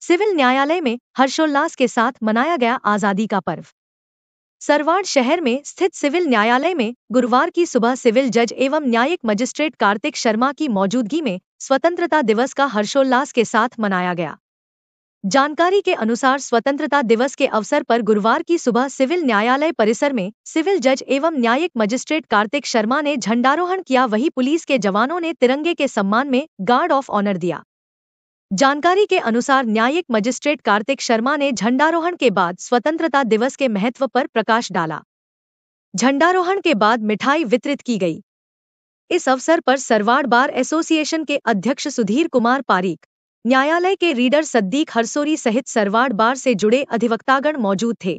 civil न्यायालय में हर्षोल्लास के साथ मनाया गया आजादी का पर्व सरवाड़ शहर में स्थित सिविल न्यायालय में गुरुवार की सुबह सिविल जज एवं न्यायिक मजिस्ट्रेट कार्तिक शर्मा की मौजूदगी में स्वतंत्रता दिवस का हर्षोल्लास के साथ मनाया गया जानकारी के अनुसार स्वतंत्रता दिवस के अवसर पर गुरुवार की सुबह सिविल न्यायालय परिसर में सिविल जज एवं न्यायिक मजिस्ट्रेट कार्तिक शर्मा ने झंडारोहण किया वहीं पुलिस के जवानों ने तिरंगे के सम्मान में गार्ड ऑफ ऑनर दिया जानकारी के अनुसार न्यायिक मजिस्ट्रेट कार्तिक शर्मा ने झंडारोहण के बाद स्वतंत्रता दिवस के महत्व पर प्रकाश डाला झंडारोहण के बाद मिठाई वितरित की गई इस अवसर पर सरवाड़ बार एसोसिएशन के अध्यक्ष सुधीर कुमार पारीक न्यायालय के रीडर सद्दीक हरसोरी सहित सरवाड़ बार से जुड़े अधिवक्तागण मौजूद थे